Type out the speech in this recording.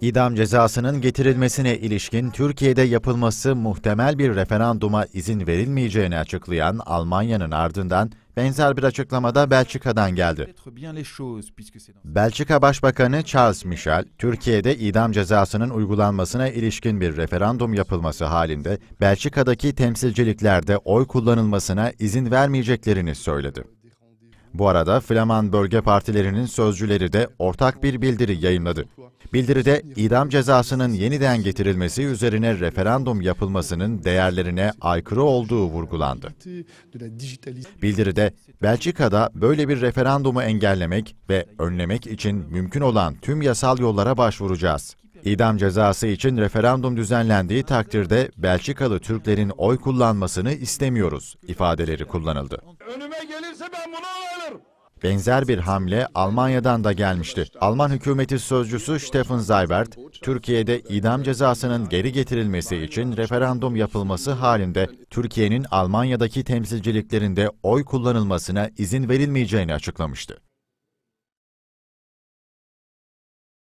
İdam cezasının getirilmesine ilişkin Türkiye'de yapılması muhtemel bir referanduma izin verilmeyeceğini açıklayan Almanya'nın ardından benzer bir açıklamada Belçika'dan geldi. Belçika Başbakanı Charles Michel, Türkiye'de idam cezasının uygulanmasına ilişkin bir referandum yapılması halinde Belçika'daki temsilciliklerde oy kullanılmasına izin vermeyeceklerini söyledi. Bu arada Flaman bölge partilerinin sözcüleri de ortak bir bildiri yayınladı. Bildiride idam cezasının yeniden getirilmesi üzerine referandum yapılmasının değerlerine aykırı olduğu vurgulandı. Bildiride Belçika'da böyle bir referandumu engellemek ve önlemek için mümkün olan tüm yasal yollara başvuracağız. İdam cezası için referandum düzenlendiği takdirde Belçikalı Türklerin oy kullanmasını istemiyoruz ifadeleri kullanıldı. Önüme gelirse ben bunu Benzer bir hamle Almanya'dan da gelmişti. Alman hükümeti sözcüsü Stefan Seibert, Türkiye'de idam cezasının geri getirilmesi için referandum yapılması halinde Türkiye'nin Almanya'daki temsilciliklerinde oy kullanılmasına izin verilmeyeceğini açıklamıştı.